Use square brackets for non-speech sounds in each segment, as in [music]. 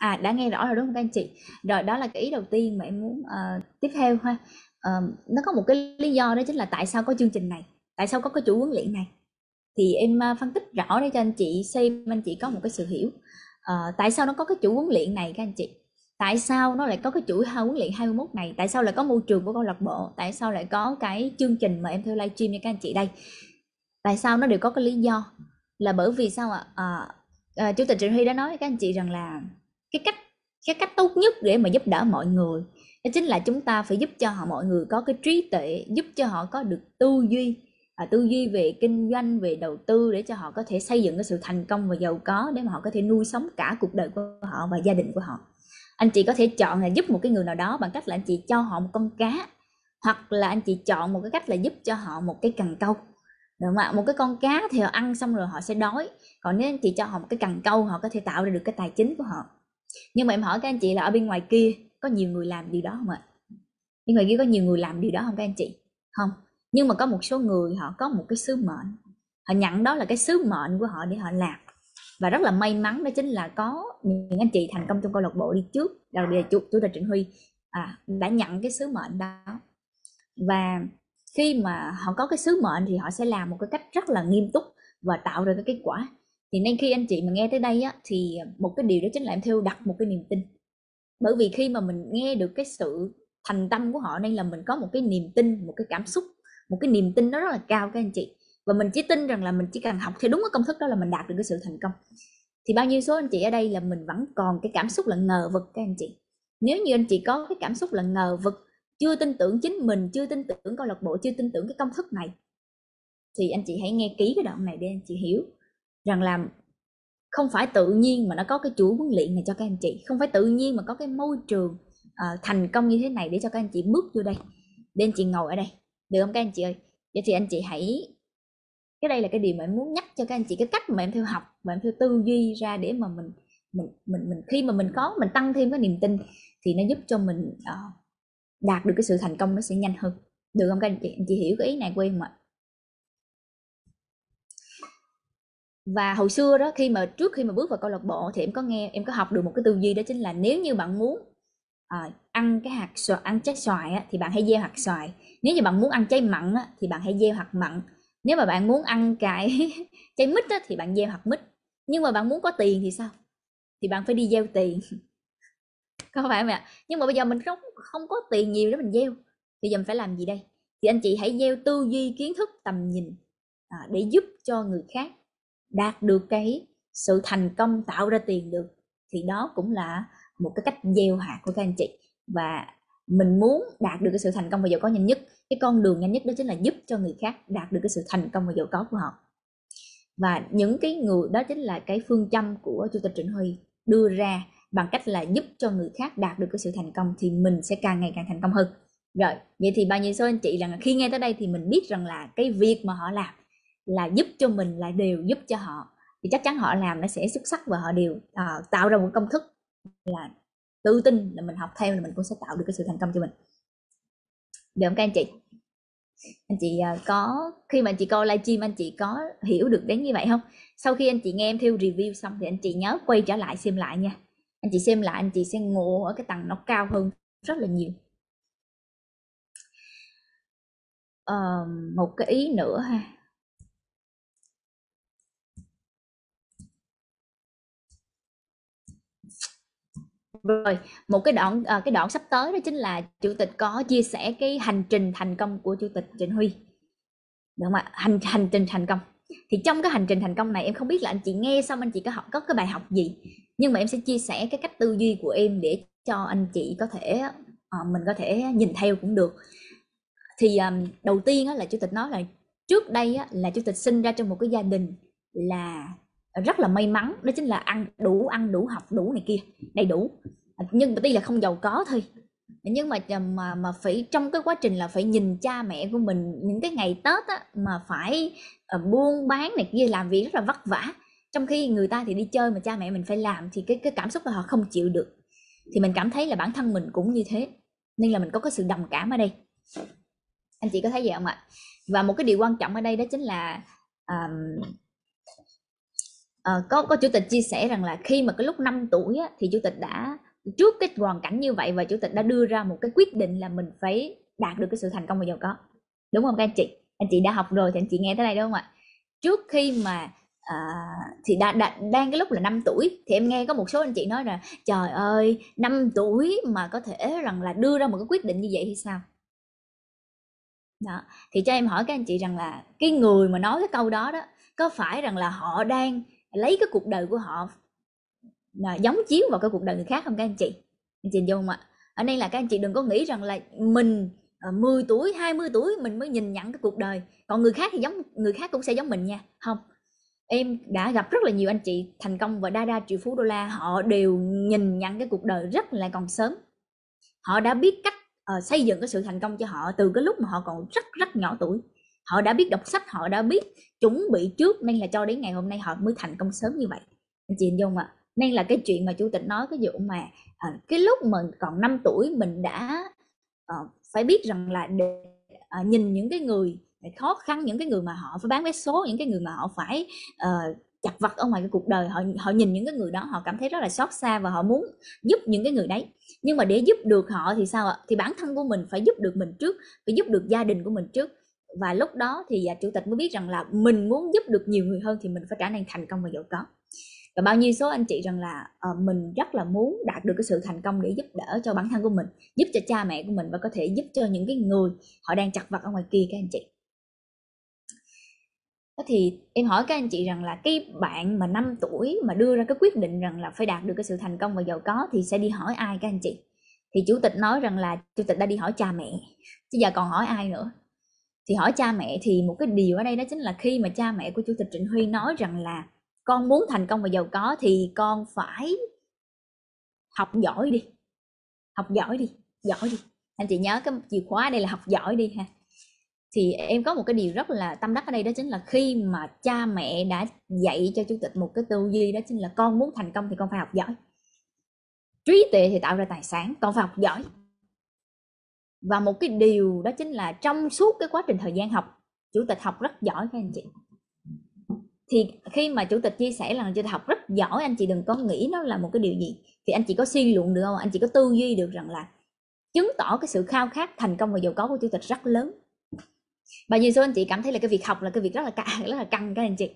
à đã nghe rõ rồi đúng không các anh chị rồi đó là cái ý đầu tiên mà em muốn uh, tiếp theo ha uh, nó có một cái lý do đó chính là tại sao có chương trình này tại sao có cái chủ huấn luyện này thì em uh, phân tích rõ để cho anh chị xem anh chị có một cái sự hiểu uh, tại sao nó có cái chủ huấn luyện này các anh chị tại sao nó lại có cái chuỗi huấn luyện 21 này tại sao lại có môi trường của câu lạc bộ tại sao lại có cái chương trình mà em theo live stream cho các anh chị đây tại sao nó đều có cái lý do là bởi vì sao ạ à, à, chủ tịch Trịnh Huy đã nói với các anh chị rằng là cái cách cái cách tốt nhất để mà giúp đỡ mọi người đó chính là chúng ta phải giúp cho họ mọi người có cái trí tuệ giúp cho họ có được tư duy à, tư duy về kinh doanh về đầu tư để cho họ có thể xây dựng cái sự thành công và giàu có để mà họ có thể nuôi sống cả cuộc đời của họ và gia đình của họ anh chị có thể chọn là giúp một cái người nào đó bằng cách là anh chị cho họ một con cá hoặc là anh chị chọn một cái cách là giúp cho họ một cái cần câu đúng không ạ một cái con cá thì họ ăn xong rồi họ sẽ đói còn nếu anh chị cho họ một cái cần câu họ có thể tạo ra được cái tài chính của họ nhưng mà em hỏi các anh chị là ở bên ngoài kia có nhiều người làm điều đó không ạ bên ngoài kia có nhiều người làm điều đó không các anh chị không nhưng mà có một số người họ có một cái sứ mệnh họ nhận đó là cái sứ mệnh của họ để họ làm và rất là may mắn đó chính là có những anh chị thành công trong câu lạc bộ đi trước đặc biệt là chủ, chủ tịch Trịnh Huy à, đã nhận cái sứ mệnh đó và khi mà họ có cái sứ mệnh thì họ sẽ làm một cái cách rất là nghiêm túc và tạo ra cái kết quả thì nên khi anh chị mà nghe tới đây á thì một cái điều đó chính là em theo đặt một cái niềm tin bởi vì khi mà mình nghe được cái sự thành tâm của họ nên là mình có một cái niềm tin một cái cảm xúc một cái niềm tin nó rất là cao các anh chị và mình chỉ tin rằng là mình chỉ cần học theo đúng cái công thức đó là mình đạt được cái sự thành công thì bao nhiêu số anh chị ở đây là mình vẫn còn cái cảm xúc là ngờ vực các anh chị nếu như anh chị có cái cảm xúc là ngờ vực chưa tin tưởng chính mình chưa tin tưởng câu lạc bộ chưa tin tưởng cái công thức này thì anh chị hãy nghe kỹ cái đoạn này để anh chị hiểu rằng là không phải tự nhiên mà nó có cái chuỗi huấn luyện này cho các anh chị không phải tự nhiên mà có cái môi trường uh, thành công như thế này để cho các anh chị bước vô đây để anh chị ngồi ở đây được không các anh chị ơi vậy thì anh chị hãy cái đây là cái điều mà em muốn nhắc cho các anh chị cái cách mà em theo học mà em theo tư duy ra để mà mình mình mình mình khi mà mình có mình tăng thêm cái niềm tin thì nó giúp cho mình uh, đạt được cái sự thành công nó sẽ nhanh hơn được không các anh chị anh chị hiểu cái ý này của em ạ và hồi xưa đó khi mà trước khi mà bước vào câu lạc bộ thì em có nghe em có học được một cái tư duy đó chính là nếu như bạn muốn à, ăn cái hạt xoài ăn trái xoài á, thì bạn hãy gieo hạt xoài nếu như bạn muốn ăn trái mặn á, thì bạn hãy gieo hạt mặn nếu mà bạn muốn ăn cái [laughs] trái mít á, thì bạn gieo hạt mít nhưng mà bạn muốn có tiền thì sao thì bạn phải đi gieo tiền [laughs] có phải không ạ nhưng mà bây giờ mình không không có tiền nhiều để mình gieo thì giờ mình phải làm gì đây thì anh chị hãy gieo tư duy kiến thức tầm nhìn à, để giúp cho người khác đạt được cái sự thành công tạo ra tiền được thì đó cũng là một cái cách gieo hạt của các anh chị và mình muốn đạt được cái sự thành công và giàu có nhanh nhất cái con đường nhanh nhất đó chính là giúp cho người khác đạt được cái sự thành công và giàu có của họ và những cái người đó chính là cái phương châm của chủ tịch trịnh huy đưa ra bằng cách là giúp cho người khác đạt được cái sự thành công thì mình sẽ càng ngày càng thành công hơn rồi vậy thì bao nhiêu số anh chị là khi nghe tới đây thì mình biết rằng là cái việc mà họ làm là giúp cho mình là đều giúp cho họ thì chắc chắn họ làm nó sẽ xuất sắc và họ đều à, tạo ra một công thức là tự tin là mình học theo là mình cũng sẽ tạo được cái sự thành công cho mình được không các anh chị anh chị ờ, có khi mà anh chị coi livestream anh chị có hiểu được đến như vậy không sau khi anh chị nghe em theo review xong thì anh chị nhớ quay trở lại xem lại nha anh chị xem lại anh chị sẽ ngộ ở cái tầng nó cao hơn rất là nhiều uh, một cái ý nữa ha Rồi, một cái đoạn à, cái đoạn sắp tới đó chính là chủ tịch có chia sẻ cái hành trình thành công của chủ tịch Trịnh Huy. Được không ạ? Hành hành trình thành công. Thì trong cái hành trình thành công này em không biết là anh chị nghe xong anh chị có học có cái bài học gì, nhưng mà em sẽ chia sẻ cái cách tư duy của em để cho anh chị có thể à, mình có thể nhìn theo cũng được. Thì à, đầu tiên á, là chủ tịch nói là trước đây á, là chủ tịch sinh ra trong một cái gia đình là rất là may mắn đó chính là ăn đủ ăn đủ học đủ này kia đầy đủ nhưng mà tuy là không giàu có thôi nhưng mà mà mà phải trong cái quá trình là phải nhìn cha mẹ của mình những cái ngày tết á, mà phải uh, buôn bán này kia làm việc rất là vất vả trong khi người ta thì đi chơi mà cha mẹ mình phải làm thì cái cái cảm xúc là họ không chịu được thì mình cảm thấy là bản thân mình cũng như thế nên là mình có cái sự đồng cảm ở đây anh chị có thấy vậy không ạ và một cái điều quan trọng ở đây đó chính là um, Ờ, có có chủ tịch chia sẻ rằng là khi mà cái lúc 5 tuổi á, thì chủ tịch đã trước cái hoàn cảnh như vậy và chủ tịch đã đưa ra một cái quyết định là mình phải đạt được cái sự thành công và giàu có đúng không các anh chị anh chị đã học rồi thì anh chị nghe tới đây đúng không ạ trước khi mà à, thì đã, đã, đang cái lúc là 5 tuổi thì em nghe có một số anh chị nói là trời ơi 5 tuổi mà có thể rằng là đưa ra một cái quyết định như vậy thì sao đó thì cho em hỏi các anh chị rằng là cái người mà nói cái câu đó đó có phải rằng là họ đang lấy cái cuộc đời của họ mà giống chiếu vào cái cuộc đời người khác không các anh chị anh chị vô không ạ ở đây là các anh chị đừng có nghĩ rằng là mình 10 ờ, tuổi 20 tuổi mình mới nhìn nhận cái cuộc đời còn người khác thì giống người khác cũng sẽ giống mình nha không em đã gặp rất là nhiều anh chị thành công và đa đa triệu phú đô la họ đều nhìn nhận cái cuộc đời rất là còn sớm họ đã biết cách uh, xây dựng cái sự thành công cho họ từ cái lúc mà họ còn rất rất nhỏ tuổi họ đã biết đọc sách họ đã biết chuẩn bị trước nên là cho đến ngày hôm nay họ mới thành công sớm như vậy anh chị hình dung ạ nên là cái chuyện mà chủ tịch nói cái vụ mà à, cái lúc mình còn 5 tuổi mình đã à, phải biết rằng là để, à, nhìn những cái người khó khăn những cái người mà họ phải bán vé số những cái người mà họ phải uh, chặt vặt ở ngoài cái cuộc đời họ họ nhìn những cái người đó họ cảm thấy rất là xót xa và họ muốn giúp những cái người đấy nhưng mà để giúp được họ thì sao ạ thì bản thân của mình phải giúp được mình trước phải giúp được gia đình của mình trước và lúc đó thì à, chủ tịch mới biết rằng là mình muốn giúp được nhiều người hơn thì mình phải trở nên thành công và giàu có và bao nhiêu số anh chị rằng là uh, mình rất là muốn đạt được cái sự thành công để giúp đỡ cho bản thân của mình giúp cho cha mẹ của mình và có thể giúp cho những cái người họ đang chặt vật ở ngoài kia các anh chị thì em hỏi các anh chị rằng là cái bạn mà 5 tuổi mà đưa ra cái quyết định rằng là phải đạt được cái sự thành công và giàu có thì sẽ đi hỏi ai các anh chị thì chủ tịch nói rằng là chủ tịch đã đi hỏi cha mẹ chứ giờ còn hỏi ai nữa thì hỏi cha mẹ thì một cái điều ở đây đó chính là khi mà cha mẹ của chủ tịch Trịnh Huy nói rằng là con muốn thành công và giàu có thì con phải học giỏi đi học giỏi đi giỏi đi anh chị nhớ cái chìa khóa đây là học giỏi đi ha thì em có một cái điều rất là tâm đắc ở đây đó chính là khi mà cha mẹ đã dạy cho chủ tịch một cái tư duy đó chính là con muốn thành công thì con phải học giỏi trí tuệ thì tạo ra tài sản con phải học giỏi và một cái điều đó chính là trong suốt cái quá trình thời gian học chủ tịch học rất giỏi các anh chị thì khi mà chủ tịch chia sẻ là chủ tịch học rất giỏi anh chị đừng có nghĩ nó là một cái điều gì thì anh chị có suy luận được không anh chị có tư duy được rằng là chứng tỏ cái sự khao khát thành công và giàu có của chủ tịch rất lớn và nhiều số anh chị cảm thấy là cái việc học là cái việc rất là [laughs] rất là căng các anh chị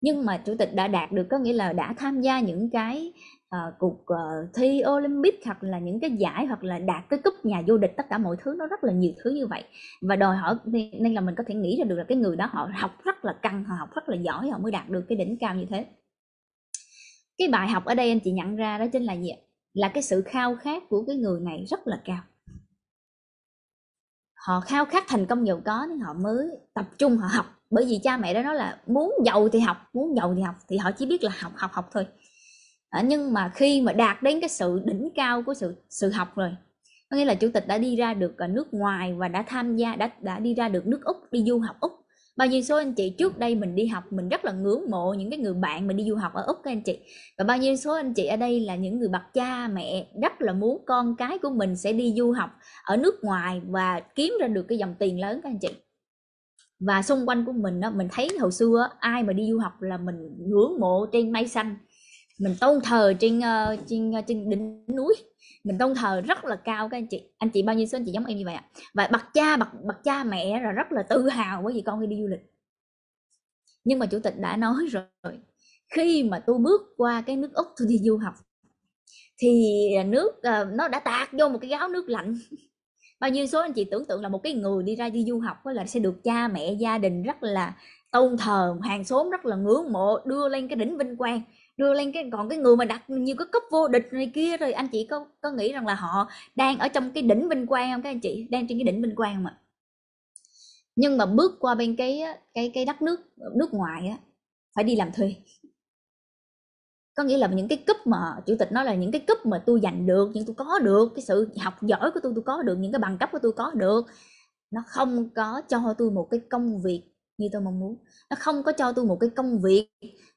nhưng mà chủ tịch đã đạt được có nghĩa là đã tham gia những cái uh, cuộc uh, thi Olympic hoặc là những cái giải hoặc là đạt cái cúp nhà vô địch tất cả mọi thứ nó rất là nhiều thứ như vậy và đòi hỏi nên là mình có thể nghĩ ra được là cái người đó họ học rất là căng họ học rất là giỏi họ mới đạt được cái đỉnh cao như thế cái bài học ở đây anh chị nhận ra đó chính là gì là cái sự khao khát của cái người này rất là cao họ khao khát thành công giàu có nên họ mới tập trung họ học bởi vì cha mẹ đó nói là muốn giàu thì học muốn giàu thì học thì họ chỉ biết là học học học thôi Ờ, nhưng mà khi mà đạt đến cái sự đỉnh cao của sự sự học rồi có nghĩa là chủ tịch đã đi ra được ờ, nước ngoài và đã tham gia đã đã đi ra được nước úc đi du học úc bao nhiêu số anh chị trước đây mình đi học mình rất là ngưỡng mộ những cái người bạn mình đi du học ở úc các anh chị và bao nhiêu số anh chị ở đây là những người bậc cha mẹ rất là muốn con cái của mình sẽ đi du học ở nước ngoài và kiếm ra được cái dòng tiền lớn các anh chị và xung quanh của mình đó mình thấy hồi xưa ai mà đi du học là mình ngưỡng mộ trên mây xanh mình tôn thờ trên ờ, trên ờ, trên đỉnh núi mình tôn thờ rất là cao các anh chị anh chị bao nhiêu số anh chị giống em như vậy ạ à? và bậc cha bậc bậc cha mẹ là rất là tự hào với gì con khi đi du lịch nhưng mà chủ tịch đã nói [laughs] rồi khi mà tôi bước qua cái nước úc tôi đi du học thì nước ờ, nó đã tạt vô một cái gáo nước lạnh [laughs] bao nhiêu số anh chị tưởng tượng là một cái người đi ra đi du học là sẽ được cha mẹ gia đình rất là tôn thờ hàng xóm rất là ngưỡng mộ đưa lên cái đỉnh vinh quang đưa lên cái còn cái người mà đặt nhiều cái cấp vô địch này kia rồi anh chị có có nghĩ rằng là họ đang ở trong cái đỉnh vinh quang không các anh chị đang trên cái đỉnh vinh quang mà nhưng mà bước qua bên cái cái cái đất nước nước ngoài á phải đi làm thuê có nghĩa là những cái cấp mà chủ tịch nói là những cái cấp mà tôi giành được những tôi có được cái sự học giỏi của tôi tôi có được những cái bằng cấp của tôi có được nó không có cho tôi một cái công việc như tôi mong muốn nó không có cho tôi một cái công việc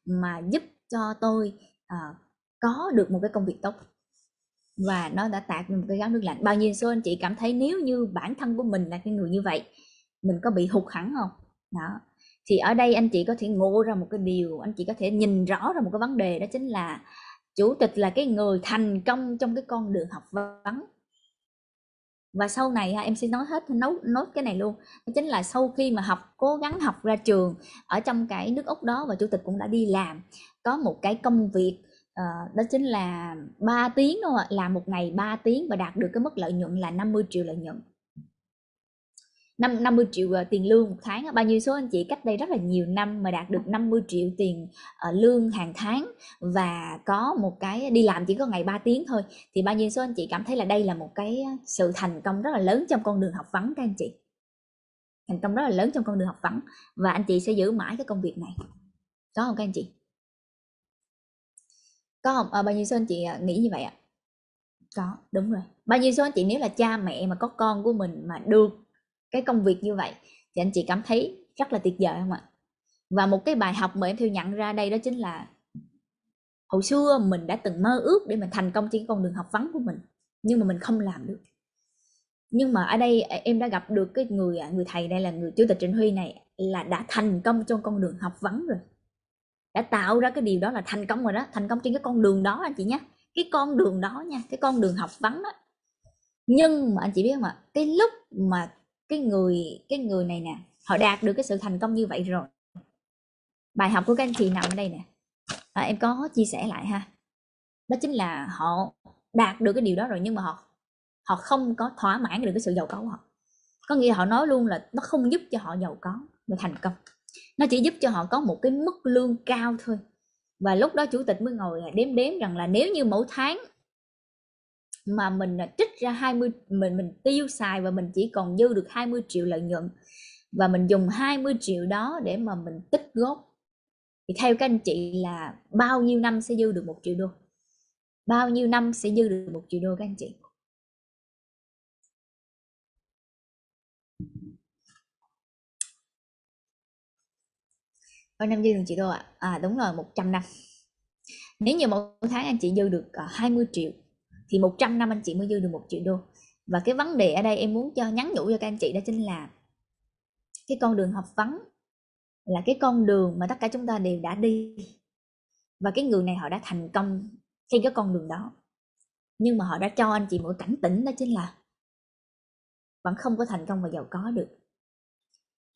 mà giúp cho tôi uh, có được một cái công việc tốt và nó đã tạo một cái gáo nước lạnh bao nhiêu số anh chị cảm thấy nếu như bản thân của mình là cái người như vậy mình có bị hụt hẳn không đó thì ở đây anh chị có thể ngộ ra một cái điều anh chị có thể nhìn rõ ra một cái vấn đề đó chính là chủ tịch là cái người thành công trong cái con đường học vấn và sau này em sẽ nói hết nốt nốt cái này luôn đó chính là sau khi mà học cố gắng học ra trường ở trong cái nước úc đó và chủ tịch cũng đã đi làm có một cái công việc ờ, đó chính là 3 tiếng thôi làm một ngày 3 tiếng và đạt được cái mức lợi nhuận là 50 triệu lợi nhuận năm 50 triệu ờ, tiền lương một tháng bao nhiêu số anh chị cách đây rất là nhiều năm mà đạt được 50 triệu tiền ờ, lương hàng tháng và có một cái đi làm chỉ có ngày 3 tiếng thôi thì bao nhiêu số anh chị cảm thấy là đây là một cái ờ, sự thành công rất là lớn trong con đường học vấn các anh chị thành công rất là lớn trong con đường học vấn và anh chị sẽ giữ mãi cái công việc này có không các anh chị có không à, bao nhiêu số anh chị nghĩ như vậy ạ à? có đúng rồi bao nhiêu số anh chị nếu là cha mẹ mà có con của mình mà được cái công việc như vậy thì anh chị cảm thấy rất là tuyệt vời không ạ và một cái bài học mà em theo nhận ra đây đó chính là hồi xưa mình đã từng mơ ước để mình thành công trên con đường học vấn của mình nhưng mà mình không làm được nhưng mà ở đây em đã gặp được cái người à, người thầy đây là người chủ tịch Trịnh Huy này là đã thành công trong con đường học vấn rồi đã tạo ra cái điều đó là thành công rồi đó thành công trên cái con đường đó anh chị nhé cái con đường đó nha cái con đường học vấn đó nhưng mà anh chị biết không ạ cái lúc mà cái người cái người này nè họ đạt được cái sự thành công như vậy rồi bài học của các anh chị nằm ở đây nè à, em có chia sẻ lại ha đó chính là họ đạt được cái điều đó rồi nhưng mà họ họ không có thỏa mãn được cái sự giàu có của họ có nghĩa họ nói luôn là nó không giúp cho họ giàu có và thành công nó chỉ giúp cho họ có một cái mức lương cao thôi và lúc đó chủ tịch mới ngồi đếm đếm rằng là nếu như mỗi tháng mà mình à, trích ra 20 mình mình tiêu xài và mình chỉ còn dư được 20 triệu lợi nhuận và mình dùng 20 triệu đó để mà mình tích góp thì theo các anh chị là bao nhiêu năm sẽ dư được một triệu đô bao nhiêu năm sẽ dư được một triệu đô các anh chị bao năm dư được triệu đô ạ à? à đúng rồi 100 năm nếu như mỗi tháng anh chị dư được 20 à, triệu thì 100 năm anh chị mới dư được một triệu đô và cái vấn đề ở đây em muốn cho nhắn nhủ cho các anh chị đó chính là cái con đường học vấn là cái con đường mà tất cả chúng ta đều đã đi và cái người này họ đã thành công trên cái con đường đó nhưng mà họ đã cho anh chị một cảnh tỉnh đó chính là vẫn không có thành công và giàu có được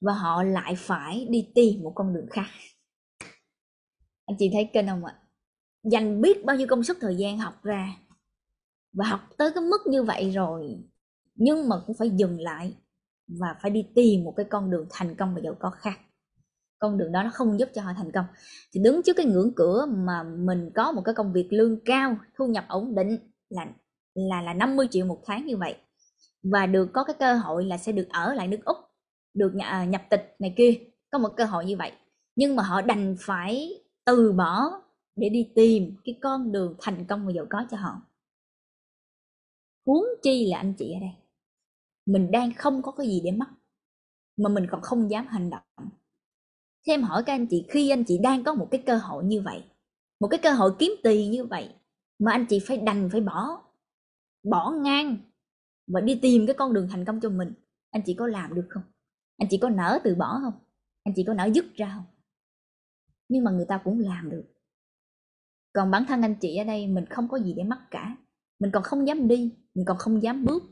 và họ lại phải đi tìm một con đường khác anh chị thấy kênh không ạ dành biết bao nhiêu công sức thời gian học ra và học tới cái mức như vậy rồi nhưng mà cũng phải dừng lại và phải đi tìm một cái con đường thành công và giàu có khác con đường đó nó không giúp cho họ thành công thì đứng trước cái ngưỡng cửa mà mình có một cái công việc lương cao thu nhập ổn định là là là 50 triệu một tháng như vậy và được có cái cơ hội là sẽ được ở lại nước Úc được à, nhập tịch này kia có một cơ hội như vậy nhưng mà họ đành phải từ bỏ để đi tìm cái con đường thành công và giàu có cho họ huống chi là anh chị ở đây mình đang không có cái gì để mất mà mình còn không dám hành động Thêm hỏi các anh chị khi anh chị đang có một cái cơ hội như vậy một cái cơ hội kiếm tiền như vậy mà anh chị phải đành phải bỏ bỏ ngang và đi tìm cái con đường thành công cho mình anh chị có làm được không anh chị có nở từ bỏ không anh chị có nở dứt ra không nhưng mà người ta cũng làm được còn bản thân anh chị ở đây mình không có gì để mất cả mình còn không dám đi mình còn không dám bước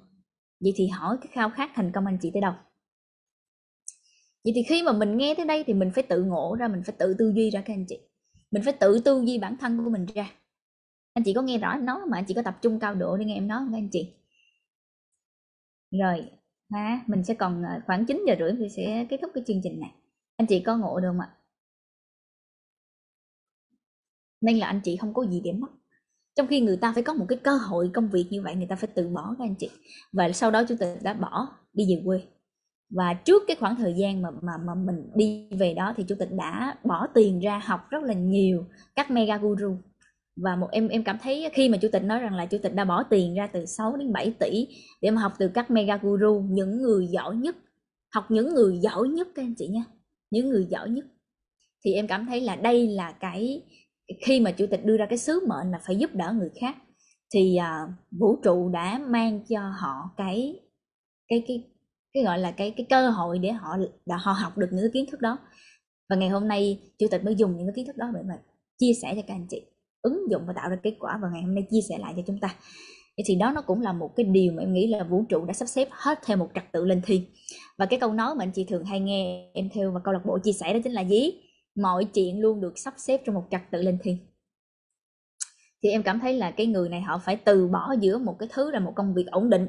vậy thì hỏi cái khao khát thành công anh chị tới đâu vậy thì khi mà mình nghe tới đây thì mình phải tự ngộ ra mình phải tự tư duy ra các anh chị mình phải tự tư duy bản thân của mình ra anh chị có nghe rõ em nói mà anh chị có tập trung cao độ để nghe em nói không các anh chị rồi ha mình sẽ còn ờ, khoảng 9 giờ rưỡi thì sẽ kết thúc cái chương trình này anh chị có ngộ được không ạ nên là anh chị không có gì để mất trong khi người ta phải có một cái cơ hội công việc như vậy người ta phải từ bỏ các anh chị và sau đó chủ tịch đã bỏ đi về quê và trước cái khoảng thời gian mà mà mà mình đi về đó thì chủ tịch đã bỏ tiền ra học rất là nhiều các mega guru và một em em cảm thấy khi mà chủ tịch nói rằng là chủ tịch đã bỏ tiền ra từ 6 đến 7 tỷ để mà học từ các mega guru những người giỏi nhất học những người giỏi nhất các anh chị nha những người giỏi nhất thì em cảm thấy là đây là cái khi mà chủ tịch đưa ra cái sứ mệnh là phải giúp đỡ người khác thì uh, vũ trụ đã mang cho họ cái cái cái cái gọi là cái cái cơ hội để họ để họ học được những cái kiến thức đó và ngày hôm nay chủ tịch mới dùng những cái kiến thức đó để mà chia sẻ cho các anh chị ứng dụng và tạo ra kết quả và ngày hôm nay chia sẻ lại cho chúng ta thì đó nó cũng là một cái điều mà em nghĩ là vũ trụ đã sắp xếp hết theo một trật tự lên thiên và cái câu nói mà anh chị thường hay nghe em theo và câu lạc bộ chia sẻ đó chính là gì mọi chuyện luôn được sắp xếp trong một trật tự linh thiêng thì em cảm thấy là cái người này họ phải từ bỏ giữa một cái thứ là một công việc ổn định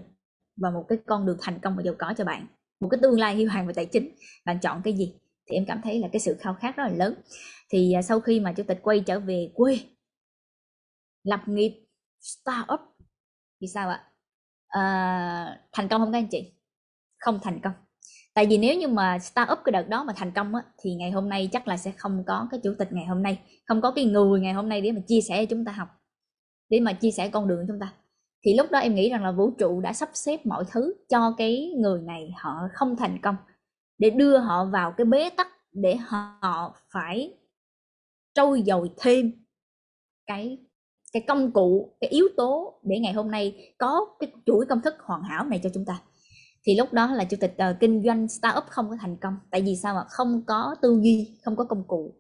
và một cái con đường thành công và giàu có cho bạn một cái tương lai huy hoàng về tài chính bạn chọn cái gì thì em cảm thấy là cái sự khao khát rất là lớn thì à, sau khi mà chủ tịch quay trở về quê lập nghiệp start up thì sao ạ à, thành công không các anh chị không thành công tại vì nếu như mà startup cái đợt đó mà thành công á, thì ngày hôm nay chắc là sẽ không có cái chủ tịch ngày hôm nay không có cái người ngày hôm nay để mà chia sẻ cho chúng ta học để mà chia sẻ con đường chúng ta thì lúc đó em nghĩ rằng là vũ trụ đã sắp xếp mọi thứ cho cái người này họ không thành công để đưa họ vào cái bế tắc để họ phải trôi dồi thêm cái cái công cụ cái yếu tố để ngày hôm nay có cái chuỗi công thức hoàn hảo này cho chúng ta thì lúc đó là chủ tịch uh, kinh doanh startup không có thành công tại vì sao ạ không có tư duy không có công cụ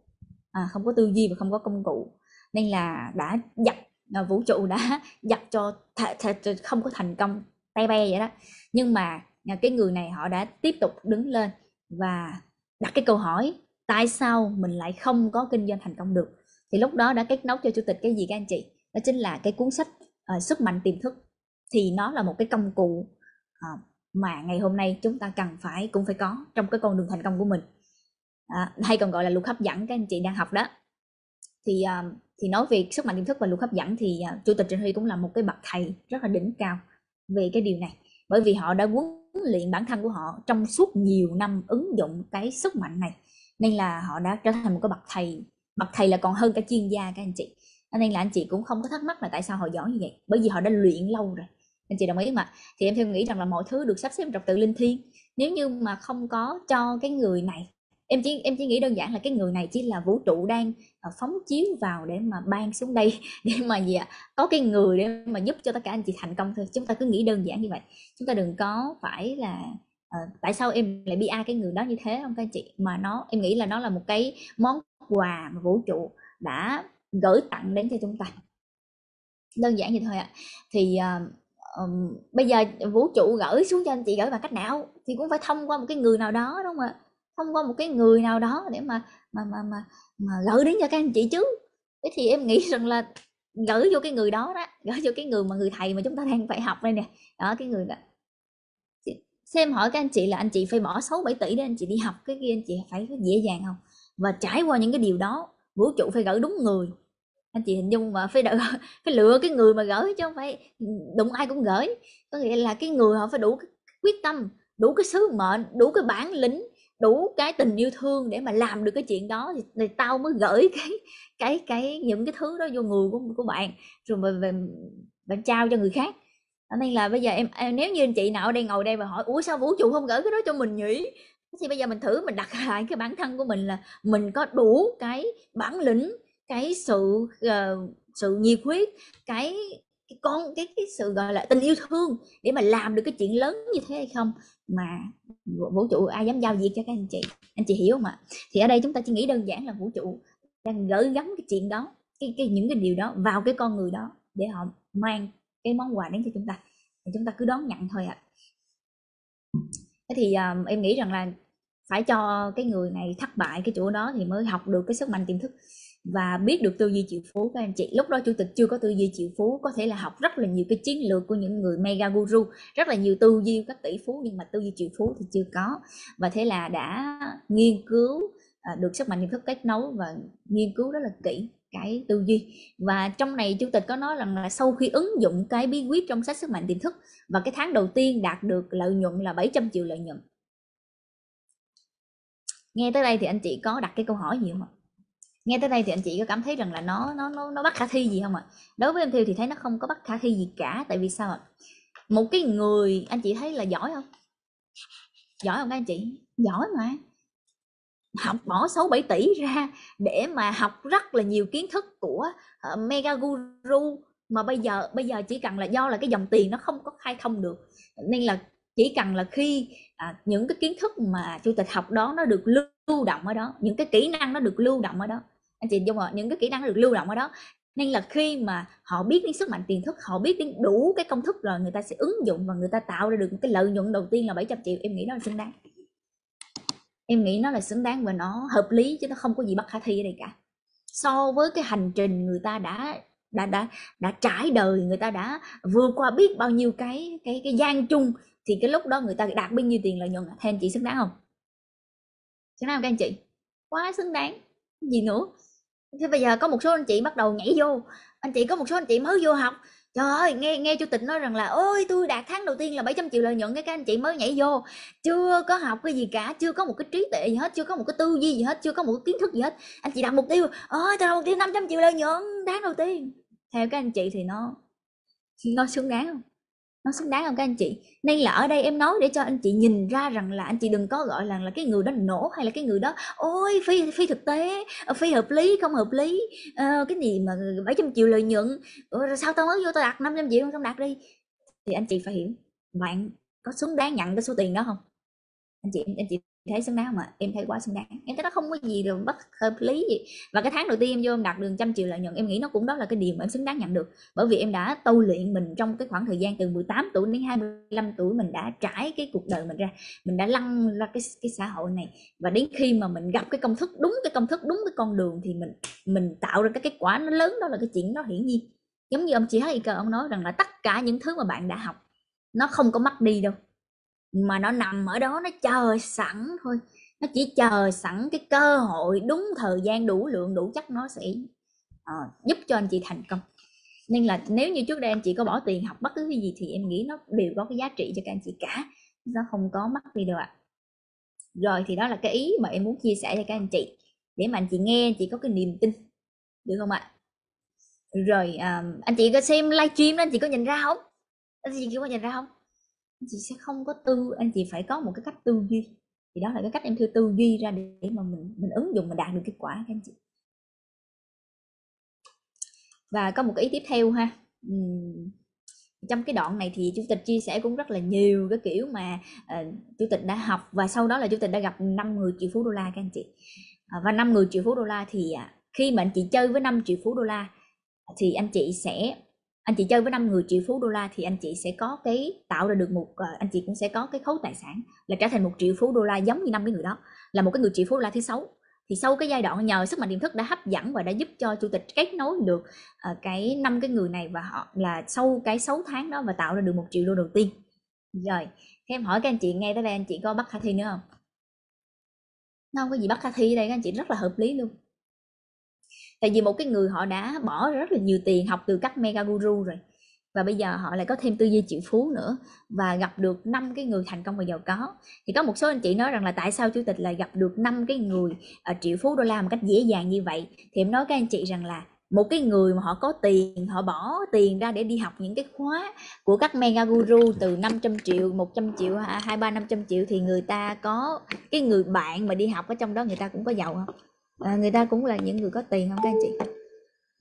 à, không có tư duy và không có công cụ nên là đã dập uh, à, vũ trụ đã dập [laughs] cho th- th- th- không có thành công tay be vậy đó nhưng mà uh, cái người này họ đã tiếp tục đứng lên và đặt cái câu hỏi tại sao mình lại không có kinh doanh thành công được thì lúc đó đã kết nối cho chủ tịch cái gì các anh chị đó chính là cái cuốn sách uh, sức mạnh tiềm thức thì nó là một cái công cụ uh, mà ngày hôm nay chúng ta cần phải cũng phải có trong cái con đường thành công của mình à, hay còn gọi là luật hấp dẫn các anh chị đang học đó thì à, thì nói về sức mạnh tiềm thức và luật hấp dẫn thì à, chủ tịch Trịnh Huy cũng là một cái bậc thầy rất là đỉnh cao về cái điều này bởi vì họ đã huấn luyện bản thân của họ trong suốt nhiều năm ứng dụng cái sức mạnh này nên là họ đã trở thành một cái bậc thầy bậc thầy là còn hơn cả chuyên gia các anh chị nên là anh chị cũng không có thắc mắc là tại sao họ giỏi như vậy bởi vì họ đã luyện lâu rồi anh chị đồng ý không ạ thì em theo nghĩ rằng là mọi thứ được sắp xếp trật tự linh thiêng nếu như mà không có cho cái người này em chỉ em chỉ nghĩ đơn giản là cái người này chỉ là vũ trụ đang ờ, phóng chiếu vào để mà ban xuống đây [laughs] để mà gì ạ có cái người để mà giúp cho tất cả anh chị thành công thôi chúng ta cứ nghĩ đơn giản như vậy chúng ta đừng có phải là uh, tại sao em lại bi ai cái người đó như thế không các anh chị mà nó em nghĩ là nó là một cái món quà mà vũ trụ đã gửi tặng đến cho chúng ta đơn giản như thôi ạ thì uh, um, bây giờ vũ trụ gửi xuống cho anh chị gửi bằng cách nào thì cũng phải thông qua một cái người nào đó đúng không ạ thông qua một cái người nào đó để mà mà mà mà, mà gửi đến cho các anh chị chứ thế thì em nghĩ [laughs] rằng là gửi vô cái người đó đó gửi vô cái người mà người thầy mà chúng ta đang phải học đây nè đó cái người đó xem hỏi các anh chị là anh chị phải bỏ 6 7 tỷ để anh chị đi học cái kia anh chị phải dễ dàng không và trải qua những cái điều đó vũ trụ phải gửi đúng người anh chị hình dung mà phải đợi, [laughs] phải lựa cái người mà gửi chứ không phải ừ, đụng ai cũng gửi có nghĩa là cái người họ phải đủ cái quyết tâm đủ cái sứ mệnh đủ cái bản lĩnh đủ cái tình yêu thương để mà làm được cái chuyện đó thì, thì tao mới gửi [laughs] cái cái cái những cái thứ đó vô người của của bạn rồi mà về bạn trao cho người khác nên là bây giờ em, em nếu như anh chị nào ở đây ngồi đây và hỏi ủa sao vũ trụ không gửi cái đó cho mình nhỉ thì bây giờ mình thử mình đặt [laughs] lại cái bản thân của mình là mình có đủ cái bản lĩnh cái sự uh, sự nhiệt huyết cái cái con cái, cái sự gọi là tình yêu thương để mà làm được cái chuyện lớn như thế hay không mà vũ trụ ai dám giao việc cho các anh chị anh chị hiểu không ạ thì ở đây chúng ta chỉ nghĩ đơn giản là vũ trụ đang gửi gắm cái chuyện đó cái, cái những cái điều đó vào cái con người đó để họ mang cái món quà đến cho chúng ta thì chúng ta cứ đón nhận thôi ạ thế thì um, em nghĩ rằng là phải cho cái người này thất bại cái chỗ đó thì mới học được cái sức mạnh tiềm thức và biết được tư duy triệu phú các anh chị lúc đó chủ tịch chưa có tư duy triệu phú có thể là học rất là nhiều cái chiến lược của những người mega guru rất là nhiều tư duy các tỷ phú nhưng mà tư duy triệu phú thì chưa có và thế là đã nghiên cứu à, được sức mạnh nhận thức kết nối và nghiên cứu rất là kỹ cái tư duy và trong này chủ tịch có nói rằng là sau khi ứng dụng cái bí quyết trong sách sức mạnh tiềm thức và cái tháng đầu tiên đạt được lợi nhuận là 700 triệu lợi nhuận nghe tới đây thì anh chị có đặt cái câu hỏi gì không ạ nghe tới đây thì anh chị có cảm thấy rằng là nó nó nó nó bất khả thi gì không ạ à? đối với em thiêu thì thấy nó không có bắt khả thi gì cả tại vì sao ạ à? một cái người anh chị thấy là giỏi không giỏi không các anh chị giỏi mà học bỏ 6 7 tỷ ra để mà học rất là nhiều kiến thức của uh, mega guru mà bây giờ bây giờ chỉ cần là do là cái dòng tiền nó không có khai thông được nên là chỉ cần là khi à, những cái kiến thức mà chủ tịch học đó nó được lưu động ở đó những cái kỹ năng nó được lưu động ở đó anh chị dung ạ ờ, những cái kỹ năng được lưu động ở đó nên là khi mà họ biết đến sức mạnh tiền thức họ biết đến đủ cái công thức rồi người ta sẽ ứng dụng và người ta tạo ra được cái lợi nhuận đầu tiên là 700 triệu em nghĩ nó là xứng đáng em nghĩ nó là xứng đáng và nó hợp lý chứ nó không có gì bất khả thi ở đây cả so với cái hành trình người ta đã đã đã đã trải đời người ta đã vừa qua biết bao nhiêu cái cái cái gian chung thì cái lúc đó người ta đạt bao nhiêu tiền lợi nhuận thêm chị xứng đáng không xứng đáng không các anh chị quá xứng đáng gì nữa thế bây giờ có một số anh chị bắt đầu nhảy vô anh chị có một số anh chị mới vô học trời ơi nghe nghe chủ tịch nói rằng là ôi tôi đạt tháng đầu tiên là 700 triệu lợi nhuận cái các anh chị mới nhảy vô chưa có học cái gì cả chưa có một cái trí tuệ gì hết chưa có một cái tư duy gì hết chưa có một cái kiến thức gì hết anh chị đặt mục tiêu ôi tôi đặt mục tiêu 500 triệu lợi nhuận tháng đầu tiên theo các anh chị thì nó nó xứng đáng không nó xứng đáng không các anh chị nên là ở đây em nói để cho anh chị nhìn ra rằng là anh chị đừng có gọi là là cái người đó nổ hay là cái người đó ôi phi phi thực tế ờ, phi hợp lý không hợp lý ờ, cái gì mà 700 triệu lợi nhuận ờ, rồi sao tao mới vô tao đặt 500 triệu không đặt đi thì anh chị phải hiểu bạn có xứng đáng nhận cái số tiền đó không anh chị anh chị thấy xứng đáng mà em thấy quá xứng đáng em thấy nó không có gì được bất hợp lý gì và cái tháng đầu tiên em vô em đạt được trăm triệu lợi nhuận em nghĩ nó cũng đó là cái điều mà em xứng đáng nhận được bởi vì em đã tu luyện mình trong cái khoảng thời gian từ 18 tuổi đến 25 tuổi mình đã trải cái cuộc đời mình ra mình đã lăn ra cái cái xã hội này và đến khi mà mình gặp cái công thức đúng cái công thức đúng cái con đường thì mình mình tạo ra cái kết quả nó lớn đó là cái chuyện nó hiển nhiên giống như ông chị cơ ông nói rằng là tất cả những thứ mà bạn đã học nó không có mất đi đâu mà nó nằm ở đó nó chờ sẵn thôi nó chỉ chờ sẵn cái cơ hội đúng thời gian đủ lượng đủ chắc nó sẽ uh, giúp cho anh chị thành công nên là nếu như trước đây anh chị có bỏ tiền học bất cứ cái gì thì em nghĩ nó đều có cái giá trị cho các anh chị cả nó không có mất gì đâu ạ rồi thì đó là cái ý mà em muốn chia sẻ cho các anh chị để mà anh chị nghe anh chị có cái niềm tin được không ạ rồi um, anh chị có xem livestream đó anh chị có nhìn ra không anh chị có nhìn ra không anh chị sẽ không có tư anh chị phải có một cái cách tư duy thì đó là cái cách em thưa tư duy ra để mà mình mình ứng dụng mà đạt được kết quả các anh chị và có một cái ý tiếp theo ha trong cái đoạn này thì chủ tịch chia sẻ cũng rất là nhiều cái kiểu mà uh, chủ tịch đã học và sau đó là chủ tịch đã gặp năm người triệu phú đô la các anh chị uh, và năm người triệu phú đô la thì uh, khi mà anh chị chơi với năm triệu phú đô la thì anh chị sẽ anh chị chơi với 5 người triệu phú đô la thì anh chị sẽ có cái tạo ra được một ờ, anh chị cũng sẽ có cái khấu tài sản là trở thành một triệu phú đô la giống như năm cái người đó là một cái người triệu phú đô la thứ sáu thì sau cái giai đoạn nhờ sức mạnh tiềm thức đã hấp dẫn và đã giúp cho chủ tịch kết nối được uh, cái năm cái người này và họ là sau cái 6 tháng đó và tạo ra được một triệu đô đầu tiên rồi thế em hỏi các anh chị nghe tới đây anh chị có bắt khả thi nữa không không có gì bắt khả thi đây các anh chị rất là hợp lý luôn tại vì một cái người họ đã bỏ rất là nhiều tiền học từ các mega guru rồi và bây giờ họ lại có thêm tư duy triệu phú nữa và gặp được năm cái người thành công và giàu có thì có một số anh chị nói rằng là tại sao chủ tịch lại gặp được năm cái người ờ, triệu phú đô la một cách dễ dàng như vậy thì em nói các anh chị rằng là một cái người mà họ có tiền họ bỏ tiền ra để đi học những cái khóa của các mega guru từ 500 triệu 100 triệu à, hai ba năm trăm triệu thì người ta có cái người bạn mà đi học ở trong đó người ta cũng có giàu không à, người ta cũng là những người có tiền không các anh chị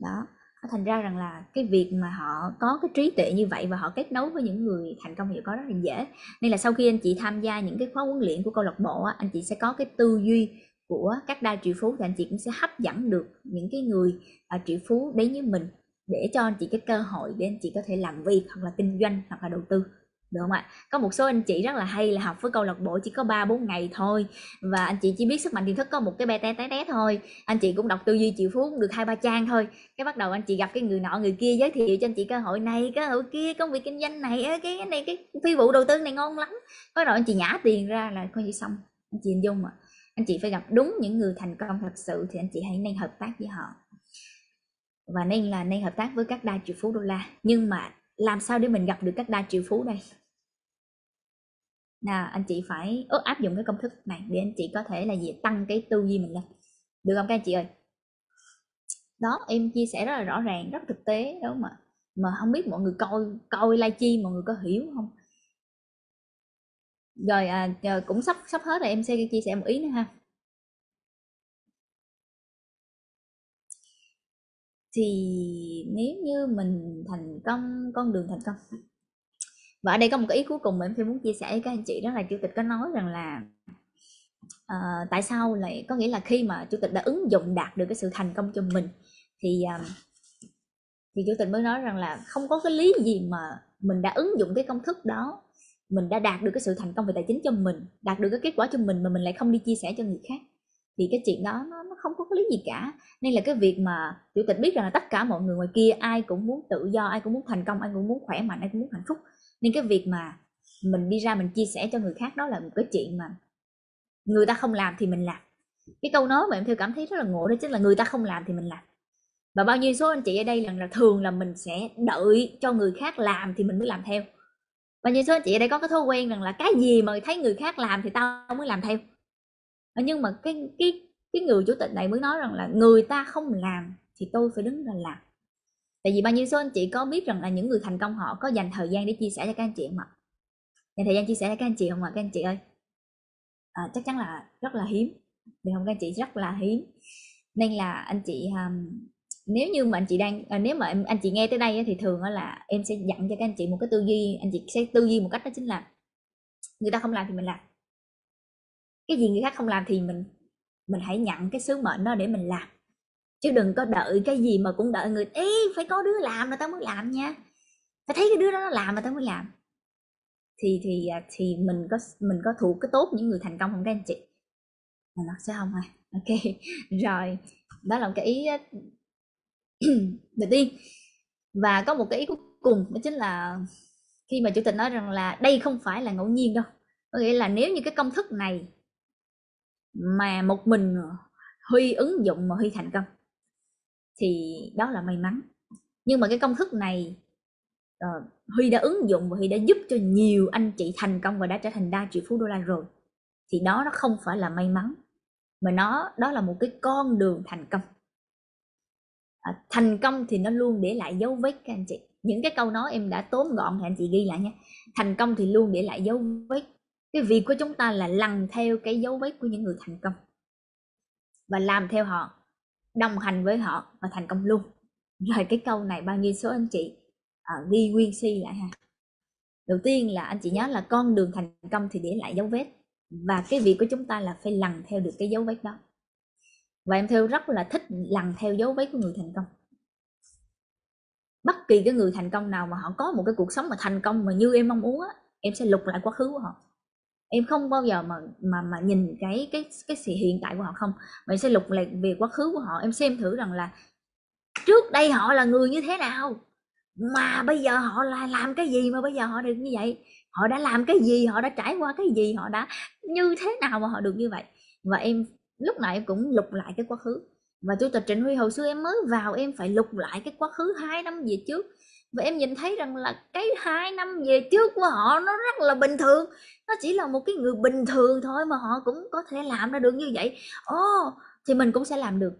đó thành ra rằng là cái việc mà họ có cái trí tuệ như vậy và họ kết nối với những người thành công hiệu có rất là dễ nên là sau khi anh chị tham gia những cái khóa huấn luyện của câu lạc bộ anh chị sẽ có cái tư duy của các đa triệu phú thì anh chị cũng sẽ hấp dẫn được những cái người à, triệu phú đến với mình để cho anh chị cái cơ hội để anh chị có thể làm việc hoặc là kinh doanh hoặc là đầu tư được không ạ? Có một số anh chị rất là hay là học với câu lạc bộ chỉ có 3 bốn ngày thôi và anh chị chỉ biết sức mạnh tiềm thức có một cái bè té té té thôi. Anh chị cũng đọc tư duy triệu phú được hai ba trang thôi. Cái bắt đầu anh chị gặp cái người nọ người kia giới thiệu cho anh chị cơ hội này, cơ hội kia, công việc kinh doanh này, cái này cái phi vụ đầu tư này ngon lắm. Bắt đầu anh chị nhả tiền ra là coi như xong. Anh chị hình dung mà. Anh chị phải gặp đúng những người thành công thật sự thì anh chị hãy nên hợp tác với họ. Và nên là nên hợp tác với các đa triệu phú đô la. Nhưng mà làm sao để mình gặp được các đa triệu phú đây? là anh chị phải ước áp dụng cái công thức này để anh chị có thể là gì tăng cái tư duy mình lên được không các anh chị ơi đó em chia sẻ rất là rõ ràng rất thực tế đúng không ạ? mà không biết mọi người coi coi live stream mọi người có hiểu không rồi à, cũng sắp sắp hết rồi em sẽ chia sẻ một ý nữa ha thì nếu như mình thành công con đường thành công và ở đây có một cái ý cuối cùng mà em phải muốn chia sẻ với các anh chị đó là chủ tịch có nói rằng là uh, tại sao lại có nghĩa là khi mà chủ tịch đã ứng dụng đạt được cái sự thành công cho mình thì uh, thì chủ tịch mới nói rằng là không có cái lý gì mà mình đã ứng dụng cái công thức đó mình đã đạt được cái sự thành công về tài chính cho mình đạt được cái kết quả cho mình mà mình lại không đi chia sẻ cho người khác thì cái chuyện đó nó, nó không có lý gì cả nên là cái việc mà chủ tịch biết rằng là tất cả mọi người ngoài kia ai cũng muốn tự do ai cũng muốn thành công ai cũng muốn khỏe mạnh ai cũng muốn hạnh phúc nên cái việc mà mình đi ra mình chia sẻ cho người khác đó là một cái chuyện mà người ta không làm thì mình làm cái câu nói mà em theo cảm thấy rất là ngộ đó chính là người ta không làm thì mình làm và bao nhiêu số anh chị ở đây là, là thường là mình sẽ đợi cho người khác làm thì mình mới làm theo bao nhiêu số anh chị ở đây có cái thói quen rằng là cái gì mà thấy người khác làm thì tao mới làm theo ờ, nhưng mà cái cái cái người chủ tịch này mới nói rằng là người ta không làm thì tôi phải đứng ra làm tại vì bao nhiêu số anh chị có biết rằng là những người thành công họ có dành thời gian để chia sẻ cho các anh chị không ạ dành thời gian chia sẻ cho các anh chị không ạ các anh chị ơi à, chắc chắn là rất là hiếm được không các anh chị rất là hiếm nên là anh chị um, nếu như mà anh chị đang à, nếu mà em, anh chị nghe tới đây thì thường là em sẽ dặn cho các anh chị một cái tư duy anh chị sẽ tư duy một cách đó chính là người ta không làm thì mình làm cái gì người khác không làm thì mình mình hãy nhận cái sứ mệnh đó để mình làm chứ đừng có đợi cái gì mà cũng đợi người ý phải có đứa làm rồi tao mới làm nha phải thấy cái đứa đó nó làm rồi tao mới làm thì thì à, thì mình có mình có thuộc cái tốt những người thành công không các anh chị mà nó sẽ không à ok [laughs] rồi đó là một cái ý [clears throat] đầu tiên và có một cái ý cuối cùng đó chính là khi mà chủ tịch nói rằng là đây không phải là ngẫu nhiên đâu có nghĩa là nếu như cái công thức này mà một mình ờ, huy ứng dụng mà huy thành công thì đó là may mắn nhưng mà cái công thức này uh, huy đã ứng dụng và huy đã giúp cho nhiều anh chị thành công và đã trở thành đa triệu phú đô la rồi thì đó nó không phải là may mắn mà nó đó là một cái con đường thành công à, thành công thì nó luôn để lại dấu vết các anh chị những cái câu nói em đã tóm gọn thì anh chị ghi lại nhé thành công thì luôn để lại dấu vết cái việc của chúng ta là lần theo cái dấu vết của những người thành công và làm theo họ đồng hành với họ và thành công luôn rồi cái câu này bao nhiêu số anh chị à, ghi nguyên si lại ha đầu tiên là anh chị nhớ là con đường thành công thì để lại dấu vết và cái việc của chúng ta là phải lần theo được cái dấu vết đó và em theo rất là thích lần theo dấu vết của người thành công bất kỳ cái người thành công nào mà họ có một cái cuộc sống mà thành công mà như em mong muốn á em sẽ lục lại quá khứ của họ em không bao giờ mà mà mà nhìn cái cái cái sự hiện tại của họ không em sẽ lục lại về quá khứ của họ em xem thử rằng là trước đây họ là người như thế nào mà bây giờ họ là làm cái gì mà bây giờ họ được như vậy họ đã làm cái gì họ đã trải qua cái gì họ đã như thế nào mà họ được như vậy và em lúc nãy em cũng lục lại cái quá khứ và tôi tập trịnh huy hồi xưa em mới vào em phải lục lại cái quá khứ hai năm về trước và em nhìn thấy rằng là cái hai năm về trước của họ nó rất là bình thường nó chỉ là một cái người bình thường thôi mà họ cũng có thể làm ra được như vậy ồ oh, thì mình cũng sẽ làm được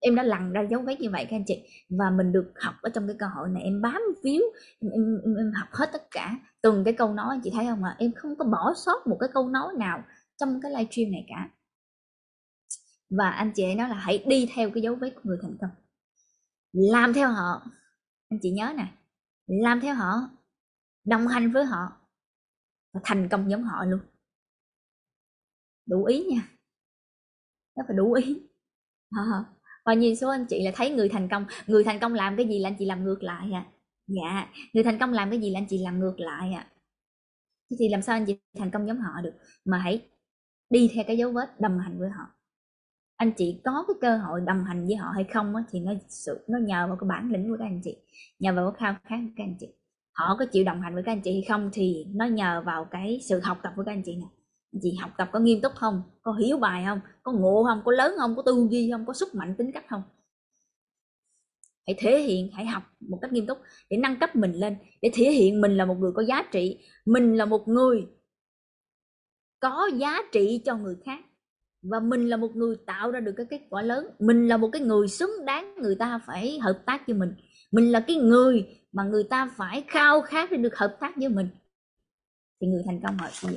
em đã lằn ra dấu vết như vậy các anh chị và mình được học ở trong cái cơ hội này em bám víu em, em, em, em học hết tất cả từng cái câu nói anh chị thấy không ạ à? em không có bỏ sót một cái câu nói nào trong cái live stream này cả và anh chị ấy nói là hãy đi theo cái dấu vết của người thành công làm theo họ anh chị nhớ nè làm theo họ đồng hành với họ và thành công giống họ luôn đủ ý nha nó phải đủ ý à, [laughs] và nhiều số anh chị là thấy người thành công người thành công làm cái gì là anh chị làm ngược lại à dạ người thành công làm cái gì là anh chị làm ngược lại à thì làm sao anh chị thành công giống họ được mà hãy đi theo cái dấu vết đồng hành với họ anh chị có cái cơ hội đồng hành với họ hay không á, thì nó sự nó nhờ vào cái bản lĩnh của các anh chị nhờ vào cái khao khát của các anh chị họ có chịu đồng hành với các anh chị hay không thì nó nhờ vào cái sự học tập của các anh chị nè chị học tập có nghiêm túc không có hiểu bài không có ngộ không có lớn không có tư duy không có sức mạnh tính cách không hãy thể hiện hãy học một cách nghiêm túc để nâng cấp mình lên để thể hiện mình là một người có giá trị mình là một người có giá trị cho người khác và mình là một người tạo ra được cái kết quả lớn mình là một cái người xứng đáng người ta phải hợp tác với mình mình là cái người mà người ta phải khao khát để được hợp tác với mình thì người thành công họ sẽ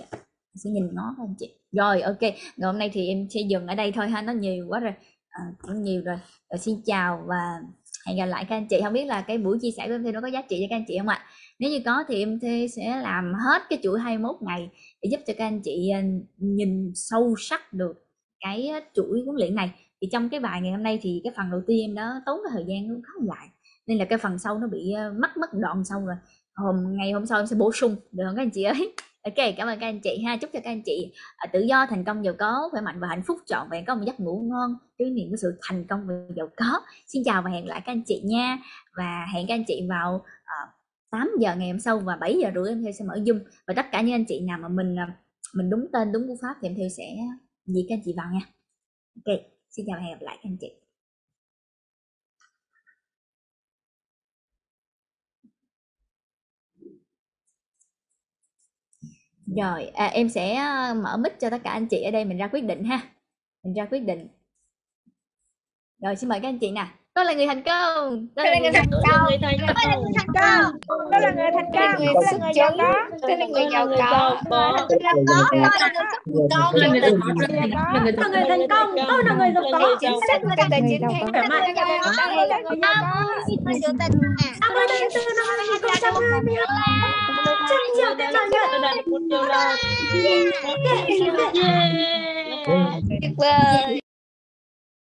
sẽ nhìn nó thôi chị rồi ok rồi hôm nay thì em sẽ dừng ở đây thôi ha nó nhiều quá rồi à, cũng nhiều rồi. rồi xin chào và hẹn gặp lại các anh chị không biết là cái buổi chia sẻ của em thì nó có giá trị cho các anh chị không ạ nếu như có thì em Thê sẽ làm hết cái chuỗi 21 ngày để giúp cho các anh chị à, nhìn sâu sắc được cái chuỗi huấn luyện này thì trong cái bài ngày hôm nay thì cái phần đầu tiên em đã tốn cái thời gian nó khá lại nên là cái phần sau nó bị mất mất đoạn sau rồi hôm ngày hôm sau em sẽ bổ sung được không các anh chị ấy [laughs] ok cảm ơn các anh chị ha chúc cho các anh chị à, tự do thành công giàu có khỏe mạnh và hạnh phúc trọn vẹn có một giấc ngủ ngon trải niệm của sự thành công và giàu có xin chào và hẹn lại các anh chị nha và hẹn các anh chị vào uh, ờ, 8 giờ ngày hôm sau và 7 giờ rưỡi em theo sẽ mở dung và tất cả những anh chị nào mà mình à, mình đúng tên đúng cú pháp thì em theo sẽ với các anh chị vào nha ok xin chào và hẹn gặp lại các anh chị rồi à, em sẽ à, mở mic cho tất cả anh chị ở đây mình ra quyết định ha mình ra quyết định rồi xin mời các anh chị nè tôi là người thành công tôi là người thành công tôi là người thành công tôi là người thành công tôi là người giàu có tôi là người giàu có tôi là người thành công tôi là người giàu có tôi là người thành công tôi là người giàu có chính là người tài chính thành cảm ơn cảm ơn tháng tư năm 2022 trân trọng tên là nhận Yeah. Yeah. Yeah. Yeah. Yeah. Yeah. Yeah.